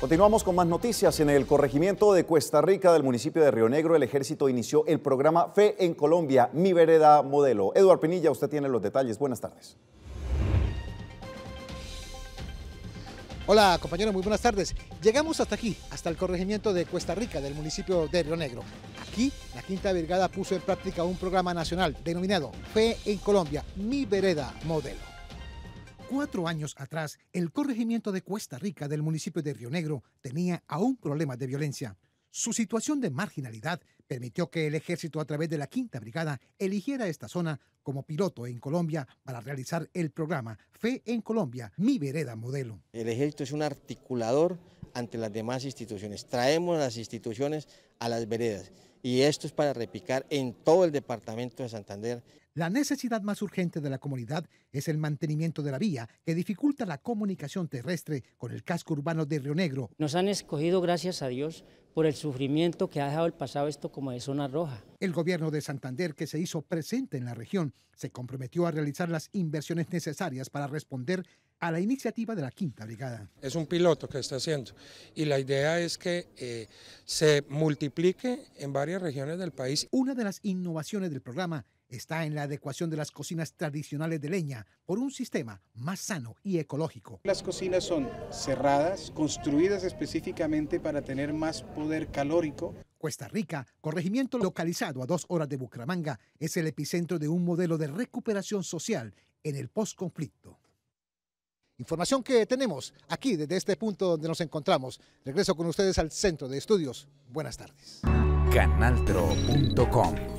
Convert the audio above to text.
Continuamos con más noticias. En el corregimiento de Cuesta Rica del municipio de Río Negro, el ejército inició el programa Fe en Colombia, Mi Vereda Modelo. Eduard Pinilla, usted tiene los detalles. Buenas tardes. Hola compañero. muy buenas tardes. Llegamos hasta aquí, hasta el corregimiento de Cuesta Rica del municipio de Río Negro. Aquí, la Quinta Brigada puso en práctica un programa nacional denominado Fe en Colombia, Mi Vereda Modelo. Cuatro años atrás, el corregimiento de Cuesta Rica del municipio de Río Negro tenía aún problemas de violencia. Su situación de marginalidad permitió que el ejército a través de la Quinta Brigada eligiera esta zona como piloto en Colombia para realizar el programa Fe en Colombia, Mi Vereda Modelo. El ejército es un articulador ante las demás instituciones. Traemos las instituciones a las veredas y esto es para repicar en todo el departamento de Santander. La necesidad más urgente de la comunidad es el mantenimiento de la vía que dificulta la comunicación terrestre con el casco urbano de Río Negro. Nos han escogido, gracias a Dios, por el sufrimiento que ha dejado el pasado esto como de zona roja. El gobierno de Santander, que se hizo presente en la región, se comprometió a realizar las inversiones necesarias para responder a la iniciativa de la Quinta Brigada. Es un piloto que está haciendo y la idea es que eh, se multiplique en varias regiones del país. Una de las innovaciones del programa está en la adecuación de las cocinas tradicionales de leña por un sistema más sano y ecológico. Las cocinas son cerradas, construidas específicamente para tener más poder calórico. Cuesta Rica, corregimiento localizado a dos horas de Bucaramanga, es el epicentro de un modelo de recuperación social en el posconflicto. Información que tenemos aquí desde este punto donde nos encontramos. Regreso con ustedes al centro de estudios. Buenas tardes. Canaltro.com